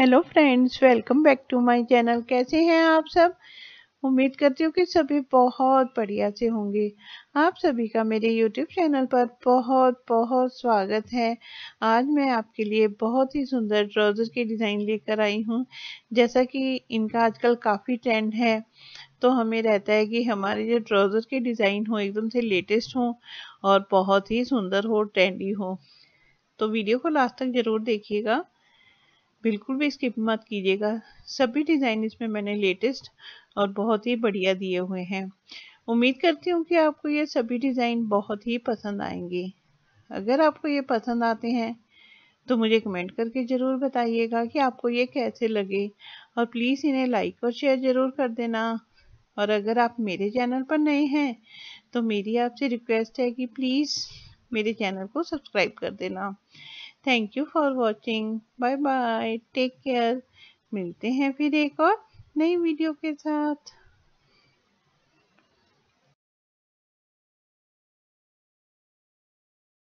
hello friends welcome back to my channel कैसे हैं आप सब उम्मीद करती हूँ कि सभी बहुत बढ़िया से होंगे आप सभी का मेरे यूट्यूब चैनल पर बहुत बहुत स्वागत है आज मैं आपके लिए बहुत ही सुंदर ट्राउज़र के डिज़ाइन लेकर आई हूँ जैसा कि इनका आजकल काफ़ी ट्रेंड है तो हमें रहता है कि हमारे जो ट्राउज़र के डिज़ाइन हो एकदम से लेटेस्ट हों और बहुत ही सुंदर हो ट्रेंडी हो तो वीडियो को लास्ट तक ज़रूर देखिएगा बिल्कुल भी स्किप मत कीजिएगा सभी डिज़ाइन इसमें मैंने लेटेस्ट और बहुत ही बढ़िया दिए हुए हैं उम्मीद करती हूँ कि आपको ये सभी डिज़ाइन बहुत ही पसंद आएंगे अगर आपको ये पसंद आते हैं तो मुझे कमेंट करके ज़रूर बताइएगा कि आपको ये कैसे लगे और प्लीज़ इन्हें लाइक और शेयर ज़रूर कर देना और अगर आप मेरे चैनल पर नए हैं तो मेरी आपसे रिक्वेस्ट है कि प्लीज़ मेरे चैनल को सब्सक्राइब कर देना thank you for watching bye bye take care मिलते हैं फिर एक और नई वीडियो के साथ